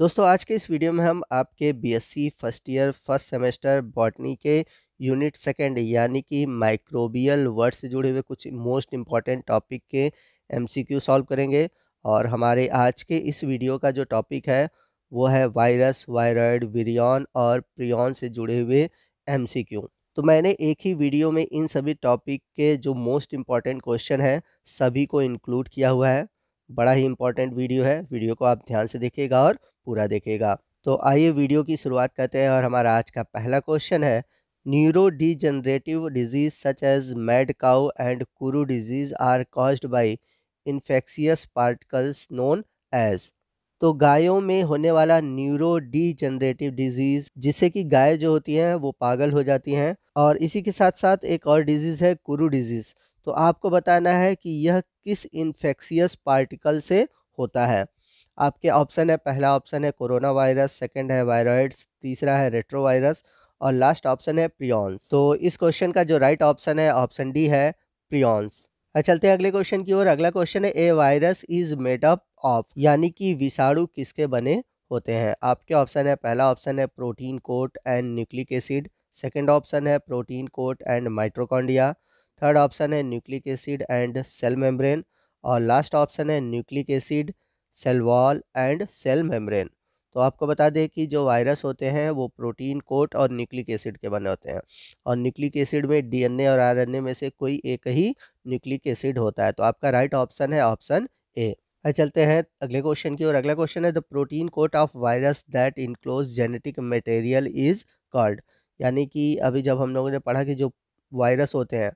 दोस्तों आज के इस वीडियो में हम आपके BSc first year first semester botany के यूनिट सेकेंड यानी कि माइक्रोबियल वर्ड से जुड़े हुए कुछ मोस्ट इम्पॉर्टेंट टॉपिक के एमसीक्यू सॉल्व करेंगे और हमारे आज के इस वीडियो का जो टॉपिक है वो है वायरस वायरॉयड विरियन और प्रियन से जुड़े हुए एम तो मैंने एक ही वीडियो में इन सभी टॉपिक के जो मोस्ट इम्पॉर्टेंट क्वेश्चन हैं सभी को इंक्लूड किया हुआ है बड़ा ही इंपॉर्टेंट वीडियो है वीडियो को आप ध्यान से देखिएगा और पूरा देखिएगा तो आइए वीडियो की शुरुआत करते हैं और हमारा आज का पहला क्वेश्चन है neurodegenerative disease such as mad cow and kuru disease are caused by infectious particles known as तो गायों में होने वाला न्यूरो डिजनरेटिव डिजीज़ जिससे कि गाय जो होती हैं वो पागल हो जाती हैं और इसी के साथ साथ एक और डिजीज़ है कुरु डिजीज़ तो आपको बताना है कि यह किस इन्फेक्शियस पार्टिकल से होता है आपके ऑप्शन है पहला ऑप्शन है कोरोना वायरस सेकेंड है वायरॉइड्स तीसरा है रेट्रोवायरस और लास्ट ऑप्शन है प्रियॉन्स तो इस क्वेश्चन का जो राइट ऑप्शन है ऑप्शन डी है प्रियॉन्स चलते हैं अगले क्वेश्चन की ओर अगला क्वेश्चन है a virus is made up of यानी कि विषाणु किसके बने होते हैं आपके ऑप्शन है पहला ऑप्शन है protein coat and nucleic acid second option है protein coat and mitochondria third option है nucleic acid and cell membrane और लास्ट ऑप्शन है nucleic acid cell wall and cell membrane तो आपको बता दें कि जो वायरस होते हैं वो प्रोटीन कोट और न्यूक्लिक एसिड के बने होते हैं और न्यूक्लिक एसिड में डीएनए और आरएनए में से कोई एक ही न्यूक्लिक एसिड होता है तो आपका राइट ऑप्शन है ऑप्शन ए चलते हैं अगले क्वेश्चन की ओर अगला क्वेश्चन है the protein coat of virus that enclose genetic material is called यानी कि अभी जब हम लोगों ने पढ़ा कि जो वायरस होते हैं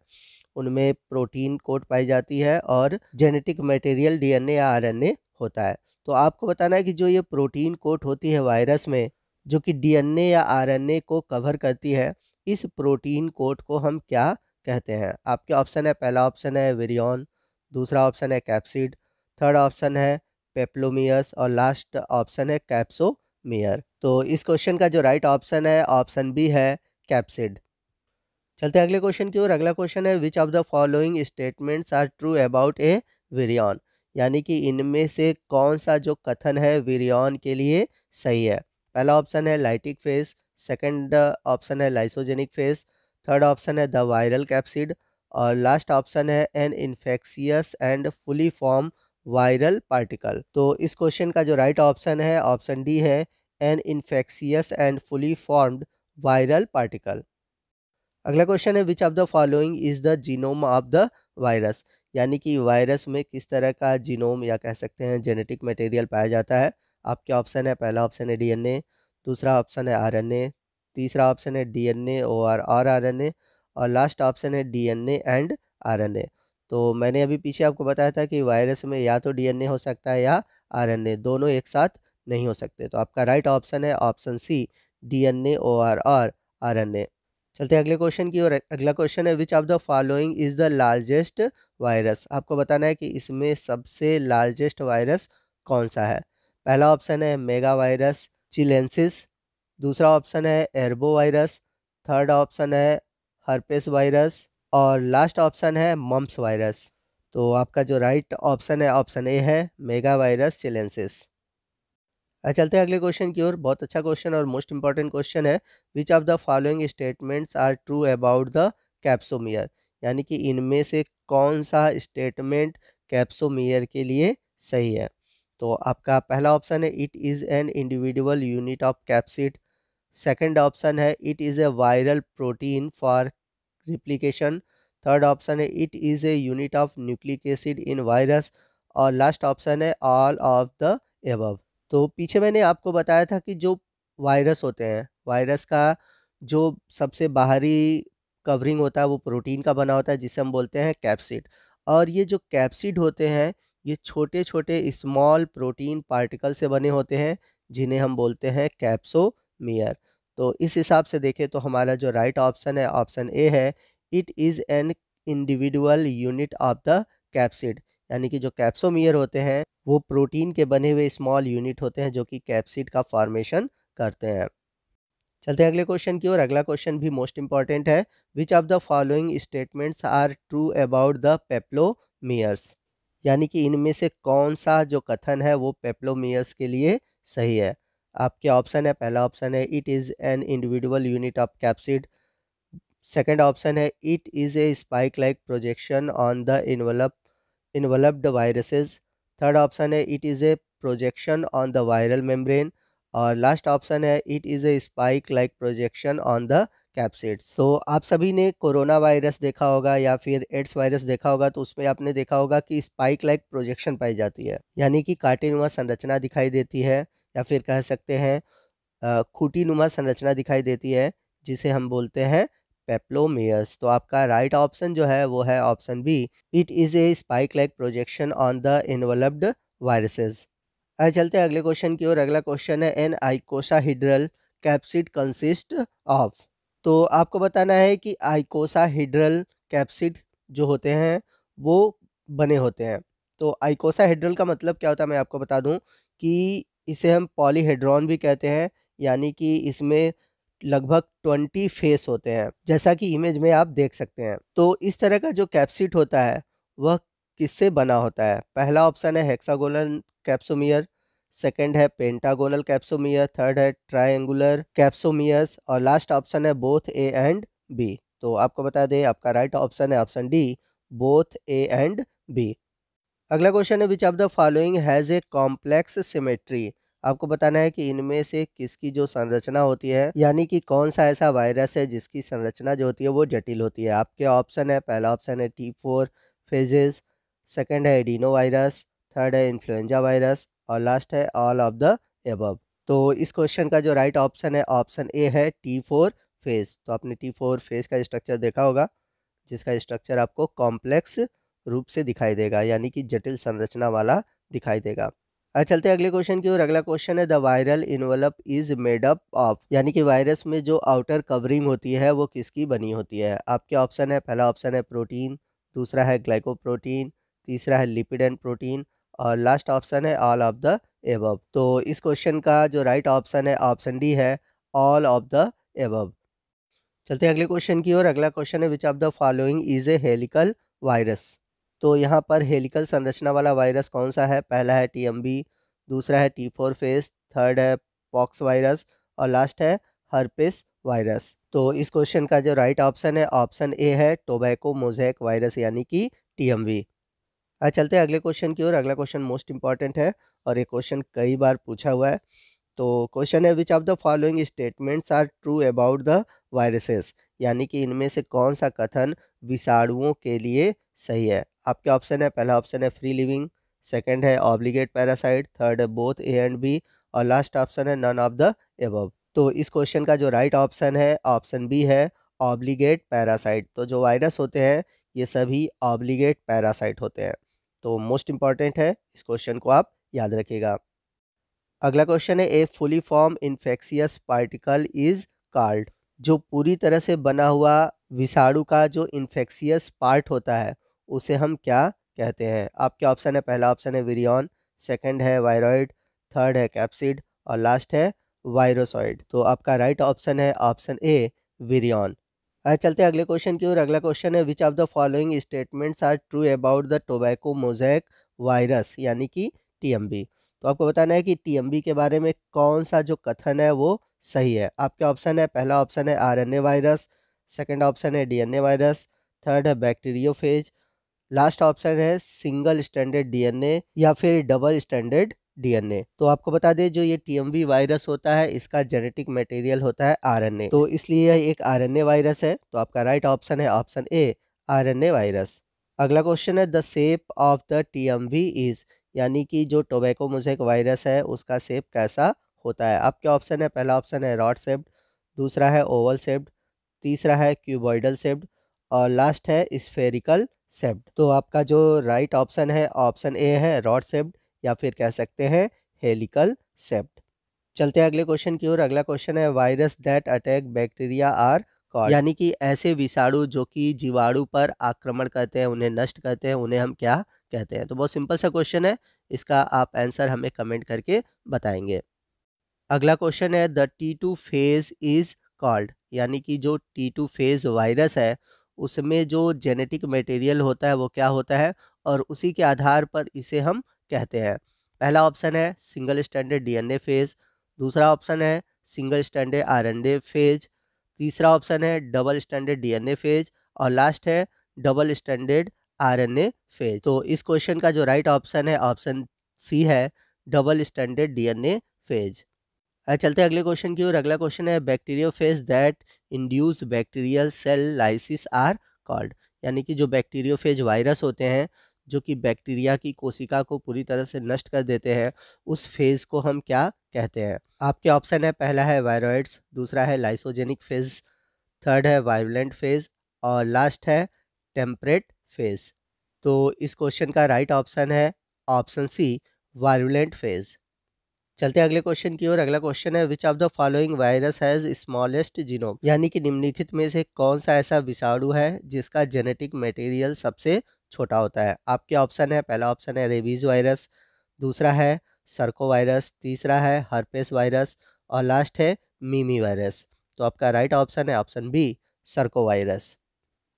उनमें प्रोटीन कोट पाई जाती है और जेनेटिक मटेरियल डीएनए या आरएनए होता है तो आपको बताना है कि जो ये प्रोटीन कोट होती है वायरस में जो कि डीएनए या आरएनए को कवर करती है इस प्रोटीन कोट को हम क्या कहते हैं आपके ऑप्शन है पहला ऑप्शन है वेरियन दूसरा ऑप्शन है कैप्सिड थर्ड ऑप्शन है पेप्लोमियस और लास्ट ऑप्शन है कैप्सोमियर तो इस क्वेश्चन का जो राइट ऑप्शन है ऑप्शन बी है कैप्सिड चलते हैं अगले क्वेश्चन की ओर अगला क्वेश्चन है which of the following statements are true about a virion यानी कि इनमें से कौन सा जो कथन है वीरियन के लिए सही है पहला ऑप्शन है लाइटिक फेस सेकंड ऑप्शन है लाइसोजेनिक फेस थर्ड ऑप्शन है द वायरल कैप्सिड और लास्ट ऑप्शन है an infectious and fully form viral particle तो इस क्वेश्चन का जो राइट right ऑप्शन है ऑप्शन डी है an infectious and fully formed viral particle अगला क्वेश्चन है which of the following is the genome of the virus यानी कि वायरस में किस तरह का जीनोम या कह सकते हैं जेनेटिक मटेरियल पाया जाता है आपके ऑप्शन है पहला ऑप्शन है डीएनए दूसरा ऑप्शन है आरएनए तीसरा ऑप्शन है डीएनए और आर आर एन ए और लास्ट ऑप्शन है डीएनए एंड आरएनए तो मैंने अभी पीछे आपको बताया था कि वायरस में या तो डीएनए हो सकता है या आरएनए दोनों एक साथ नहीं हो सकते तो आपका राइट ऑप्शन है option C DNA or R A चलते हैं अगले क्वेश्चन की ओर अगला क्वेश्चन है which of the following is the largest virus आपको बताना है कि इसमें सबसे लार्जेस्ट वायरस कौन सा है पहला ऑप्शन है मेगा वायरस चिलेंसिस दूसरा ऑप्शन है एर्बो वायरस थर्ड ऑप्शन है हर्पेस वायरस और लास्ट ऑप्शन है मम्स वायरस तो आपका जो राइट ऑप्शन है ऑप्शन ए है मेगा वायरस चिलेंसिस चलते हैं अगले क्वेश्चन की ओर बहुत अच्छा क्वेश्चन और मोस्ट इंपॉर्टेंट क्वेश्चन है which of the following statements are true about the capsomere यानी कि इनमें से कौन सा स्टेटमेंट कैप्सोमियर के लिए सही है तो आपका पहला ऑप्शन है it is an individual unit of capsid second option है it is a viral protein for replication third option है it is a unit of nucleic acid in virus और लास्ट ऑप्शन है ऑल ऑफ द एबव तो पीछे मैंने आपको बताया था कि जो वायरस होते हैं वायरस का जो सबसे बाहरी कवरिंग होता है वो प्रोटीन का बना होता है जिसे हम बोलते हैं कैप्सिड और ये जो कैप्सिड होते हैं ये छोटे छोटे स्मॉल प्रोटीन पार्टिकल से बने होते हैं जिन्हें हम बोलते हैं कैप्सोमियर तो इस हिसाब से देखें तो हमारा जो राइट right ऑप्शन है ऑप्शन ए है it is an individual unit of the capsid यानी कि जो कैप्सोमियर होते हैं वो प्रोटीन के बने हुए स्मॉल यूनिट होते हैं जो कि कैप्सिड का फॉर्मेशन करते हैं चलते हैं अगले क्वेश्चन की ओर अगला क्वेश्चन भी मोस्ट इंपॉर्टेंट है which of the following statements are true about the peplomers यानी कि इनमें से कौन सा जो कथन है वो पेप्लोमियर्स के लिए सही है आपके ऑप्शन है पहला ऑप्शन है it is an individual unit of capsid second option है it is a spike like projection on the envelope involved viruses third option है it is a projection on the viral membrane और last option है it is a spike like projection on the capsids तो आप सभी ने corona virus देखा होगा या फिर एड्स वायरस देखा होगा तो उसमें आपने देखा होगा कि स्पाइक लाइक प्रोजेक्शन पाई जाती है यानी कि कांटेनुमा संरचना दिखाई देती है या फिर कह सकते हैं खूटीनुमा संरचना दिखाई देती है जिसे हम बोलते हैं पेप्लोमियर्स तो आपका राइट right ऑप्शन जो है वो है option B it is a spike like projection on the involved viruses अरे चलते हैं अगले क्वेश्चन की ओर अगला क्वेश्चन है an icosahedral capsid consist of तो आपको बताना है कि आइकोसाहिड्रल कैप्सिड जो होते हैं वो बने होते हैं तो आइकोसाहिड्रल का मतलब क्या होता है मैं आपको बता दूं कि इसे हम पॉलीहेड्रॉन भी कहते हैं यानी कि इसमें लगभग ट्वेंटी फेस होते हैं जैसा कि इमेज में आप देख सकते हैं तो इस तरह का जो कैप्सिट होता है वह किससे बना होता है पहला ऑप्शन है हेक्सागोनल कैप्सोमियर सेकंड है पेंटागोनल कैप्सोमियर थर्ड है ट्रायंगुलर कैप्सोमियस और लास्ट ऑप्शन है बोथ ए एंड बी तो आपको बता दें आपका राइट ऑप्शन है option D both A and B अगला क्वेश्चन है which of the following has a complex symmetry आपको बताना है कि इनमें से किसकी जो संरचना होती है यानी कि कौन सा ऐसा वायरस है जिसकी संरचना जो होती है वो जटिल होती है आपके ऑप्शन है पहला ऑप्शन है टी फोर फेजेस सेकेंड है एडिनो वायरस थर्ड है इन्फ्लुएंजा वायरस और लास्ट है ऑल ऑफ द एबव तो इस क्वेश्चन का जो राइट ऑप्शन है ऑप्शन ए है टी फोर फेज तो आपने टी फोर फेज का स्ट्रक्चर देखा होगा जिसका स्ट्रक्चर आपको कॉम्प्लेक्स रूप से दिखाई देगा यानी कि जटिल संरचना वाला दिखाई देगा चलते अगले क्वेश्चन की ओर अगला क्वेश्चन है the viral envelope is made up of यानी कि वायरस में जो आउटर कवरिंग होती है वो किसकी बनी होती है आपके ऑप्शन है पहला ऑप्शन है प्रोटीन दूसरा है ग्लाइकोप्रोटीन तीसरा है लिपिड एंड प्रोटीन और लास्ट ऑप्शन है ऑल ऑफ द एबव तो इस क्वेश्चन का जो राइट right ऑप्शन है ऑप्शन डी है ऑल ऑफ द एबव चलते अगले क्वेश्चन की ओर अगला क्वेश्चन है which of the following is a helical virus तो यहाँ पर हेलिकल संरचना वाला वायरस कौन सा है पहला है टी दूसरा है टी फोर फेस थर्ड है पॉक्स वायरस और लास्ट है हर्पिस वायरस तो इस क्वेश्चन का जो राइट ऑप्शन है ऑप्शन ए है टोबैको मोजैक वायरस यानी कि टी चलते हैं अगले क्वेश्चन की ओर अगला क्वेश्चन मोस्ट इंपॉर्टेंट है और ये क्वेश्चन कई बार पूछा हुआ है तो क्वेश्चन है which of the following statements are true about the viruses यानी कि इनमें से कौन सा कथन विषाणुओं के लिए सही है आपके ऑप्शन है पहला ऑप्शन है फ्री लिविंग सेकंड है ऑब्लिगेट पैरासाइट थर्ड है बोथ ए एंड बी और लास्ट ऑप्शन है नन ऑफ द एबव तो इस क्वेश्चन का जो राइट ऑप्शन है ऑप्शन बी है ऑब्लिगेट पैरासाइट तो जो वायरस होते हैं ये सभी ऑब्लिगेट पैरासाइट होते हैं तो मोस्ट इम्पॉर्टेंट है इस क्वेश्चन को आप याद रखिएगा अगला क्वेश्चन है a fully form infectious particle is called जो पूरी तरह से बना हुआ विषाणु का जो इन्फेक्शियस पार्ट होता है उसे हम क्या कहते हैं आपके ऑप्शन है पहला ऑप्शन है विरियन सेकंड है वायरॉइड थर्ड है कैप्सिड और लास्ट है वायरोसॉइड तो आपका राइट ऑप्शन है ऑप्शन ए विरियन चलते हैं अगले क्वेश्चन की ओर अगला क्वेश्चन है which of the following statements are true about the tobacco mosaic virus यानी कि टी तो आपको बताना है कि टी के बारे में कौन सा जो कथन है वो सही है आपके ऑप्शन है पहला ऑप्शन है आर वायरस सेकेंड ऑप्शन है डी वायरस थर्ड है बैक्टीरियोफेज लास्ट ऑप्शन है सिंगल स्टैंडर्ड डीएनए या फिर डबल स्टैंडर्ड डीएनए तो आपको बता दें जो ये टीएमवी वायरस होता है इसका जेनेटिक मटेरियल होता है आरएनए तो इसलिए यह एक आरएनए वायरस है तो आपका राइट ऑप्शन है ऑप्शन ए आरएनए वायरस अगला क्वेश्चन है the shape of the TMV is यानी कि जो टोबैको मोजेक वायरस है उसका सेप कैसा होता है आपके ऑप्शन है पहला ऑप्शन है रॉड सेप्ड दूसरा है ओवल सेप्ड तीसरा है क्यूबॉइडल सेप्ड और लास्ट है स्फेरिकल सेव्ड तो आपका जो राइट ऑप्शन है ऑप्शन ए है रॉड सेव्ड या फिर कह सकते हैं हेलिकल सेप्ट चलते हैं अगले क्वेश्चन की ओर अगला क्वेश्चन है virus that attack bacteria are यानी कि ऐसे विषाणु जो कि जीवाणु पर आक्रमण करते हैं उन्हें नष्ट करते हैं उन्हें हम क्या कहते हैं तो बहुत सिंपल सा क्वेश्चन है इसका आप आंसर हमें कमेंट करके बताएंगे अगला क्वेश्चन है the T two phage is called यानी कि जो टी टू फेज वायरस है उसमें जो जेनेटिक मटेरियल होता है वो क्या होता है और उसी के आधार पर इसे हम कहते हैं पहला ऑप्शन है सिंगल स्टैंडर्ड डीएनए फेज दूसरा ऑप्शन है सिंगल स्टैंडर्ड आरएनए फेज तीसरा ऑप्शन है डबल स्टैंडर्ड डीएनए फेज और लास्ट है डबल स्टैंडर्ड आरएनए फेज तो इस क्वेश्चन का जो राइट ऑप्शन है ऑप्शन सी है डबल स्टैंडर्ड डीएनए फेज चलते हैं अगले क्वेश्चन की ओर अगला क्वेश्चन है bacteriophage that induce bacterial cell lysis are called यानी कि जो बैक्टीरियो फेज वायरस होते हैं जो कि बैक्टीरिया की कोशिका को पूरी तरह से नष्ट कर देते हैं उस फेज़ को हम क्या कहते हैं आपके ऑप्शन है पहला है वायरॉयड्स दूसरा है लाइसोजेनिक फेज थर्ड है वायरलेंट फेज और लास्ट है टेम्परेट फेज तो इस क्वेश्चन का राइट ऑप्शन है ऑप्शन सी वायरुलेंट फेज़ चलते अगले क्वेश्चन की ओर अगला क्वेश्चन है which of the following virus has smallest genome यानी कि निम्नलिखित में से कौन सा ऐसा विषाणु है जिसका जेनेटिक मटेरियल सबसे छोटा होता है आपके ऑप्शन है पहला ऑप्शन है रेबीज वायरस दूसरा है सर्को वायरस तीसरा है हर्पेस वायरस और लास्ट है मीमी वायरस तो आपका राइट ऑप्शन है ऑप्शन बी सर्को वायरस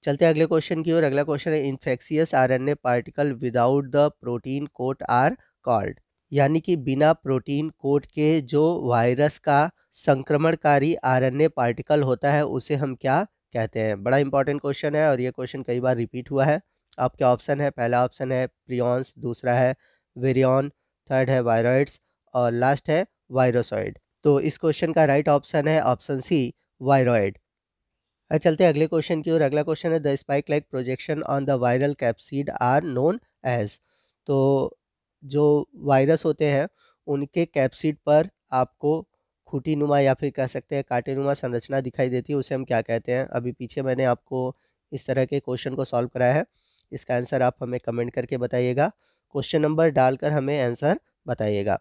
चलते अगले क्वेश्चन की ओर अगला क्वेश्चन है infectious a particle without the protein coat are called यानी कि बिना प्रोटीन कोट के जो वायरस का संक्रमणकारी आरएनए पार्टिकल होता है उसे हम क्या कहते हैं बड़ा इंपॉर्टेंट क्वेश्चन है और ये क्वेश्चन कई बार रिपीट हुआ है आपके ऑप्शन है पहला ऑप्शन है प्रियॉन्स दूसरा है वेरियन थर्ड है वायरॉइड्स और लास्ट है वायरोसॉइड तो इस क्वेश्चन का राइट ऑप्शन है ऑप्शन सी वायरॉइड चलते हैं अगले क्वेश्चन की ओर अगला क्वेश्चन है the spike like projection on the viral capsid are known as तो जो वायरस होते हैं उनके कैप्सिड पर आपको खूटी नुमा या फिर कह सकते हैं कांटे नुमा संरचना दिखाई देती है उसे हम क्या कहते हैं अभी पीछे मैंने आपको इस तरह के क्वेश्चन को सॉल्व कराया है इसका आंसर आप हमें कमेंट करके बताइएगा क्वेश्चन नंबर डालकर हमें आंसर बताइएगा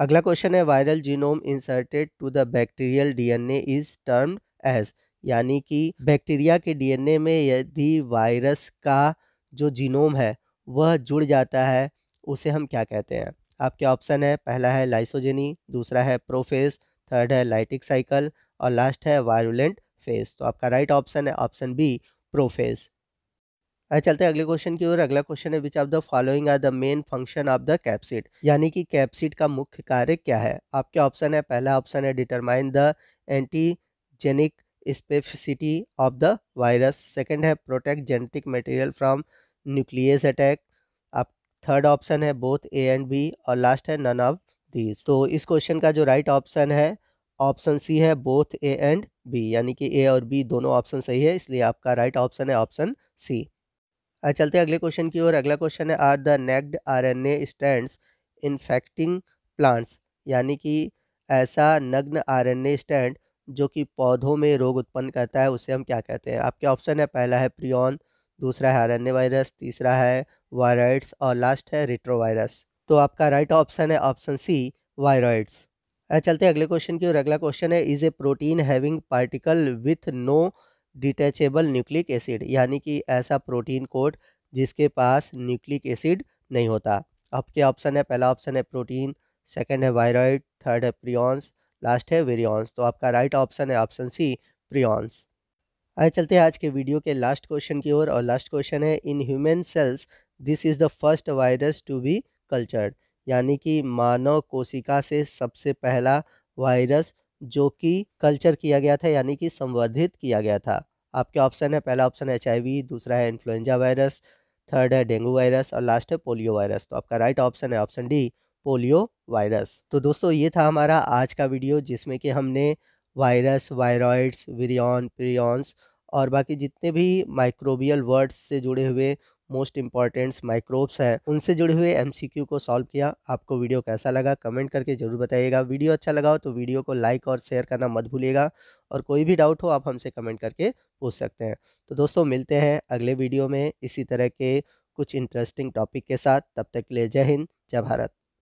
अगला क्वेश्चन है viral genome inserted to the bacterial DNA is term as यानी कि बैक्टीरिया के डीएनए में यदि वायरस का जो जीनोम है वह जुड़ जाता है उसे हम क्या कहते हैं आपके ऑप्शन है पहला है लाइसोजेनी दूसरा है प्रोफेस थर्ड है लाइटिक साइकिल और लास्ट है वायरुलेंट फेस तो आपका राइट ऑप्शन है ऑप्शन बी प्रोफेस अरे चलते हैं अगले क्वेश्चन की ओर अगला क्वेश्चन है which of the following are the main function of the capsid यानी कि कैप्सिड का मुख्य कार्य क्या है आपके ऑप्शन है पहला ऑप्शन है determine the antigenic specificity of the virus second है protect genetic material from nucleus attack third option है बोथ ए एंड बी और लास्ट है नन ऑफ दीज तो इस क्वेश्चन का जो राइट right ऑप्शन है ऑप्शन सी है बोथ ए एंड बी यानी कि ए और बी दोनों ऑप्शन सही है इसलिए आपका राइट ऑप्शन है ऑप्शन सी चलते अगले क्वेश्चन की ओर अगला क्वेश्चन है are the naked R N A stand infecting plants यानी कि ऐसा नग्न आर एन ए स्टैंड जो कि पौधों में रोग उत्पन्न करता है उसे हम क्या कहते हैं आपके ऑप्शन है पहला है प्रियॉन दूसरा है आर वायरस तीसरा है वायरॉइड्स और लास्ट है रिट्रोवायरस तो आपका राइट ऑप्शन है ऑप्शन सी वायरॉइड्स चलते अगले क्वेश्चन की और अगला क्वेश्चन है is a protein having particle with no detachable nucleic acid यानी कि ऐसा प्रोटीन कोड जिसके पास न्यूक्लिक एसिड नहीं होता आपके ऑप्शन है पहला ऑप्शन है प्रोटीन सेकेंड है वायरॉइड थर्ड है प्रियॉन्स लास्ट है वेरियॉन्स तो आपका राइट ऑप्शन है ऑप्शन सी प्रियॉन्स आए चलते हैं आज के वीडियो के लास्ट क्वेश्चन की ओर और लास्ट क्वेश्चन है in human cells this is the first virus to be cultured यानी कि मानव कोशिका से सबसे पहला वायरस जो कि कल्चर किया गया था यानी कि संवर्धित किया गया था आपके ऑप्शन है पहला ऑप्शन एच दूसरा है इन्फ्लुएंजा वायरस थर्ड है डेंगू वायरस और लास्ट है पोलियो वायरस तो आपका राइट ऑप्शन है ऑप्शन डी पोलियो वायरस तो दोस्तों ये था हमारा आज का वीडियो जिसमें कि हमने वायरस वायरॉइड्स विरियन प्रियॉन्स और बाकी जितने भी माइक्रोबियल वर्ड्स से जुड़े हुए मोस्ट इंपॉर्टेंट्स माइक्रोब्स हैं उनसे जुड़े हुए एमसीक्यू को सॉल्व किया आपको वीडियो कैसा लगा कमेंट करके ज़रूर बताइएगा वीडियो अच्छा लगा हो तो वीडियो को लाइक और शेयर करना मत भूलिएगा और कोई भी डाउट हो आप हमसे कमेंट करके पूछ सकते हैं तो दोस्तों मिलते हैं अगले वीडियो में इसी तरह के कुछ इंटरेस्टिंग टॉपिक के साथ तब तक के लिए जय हिंद जय भारत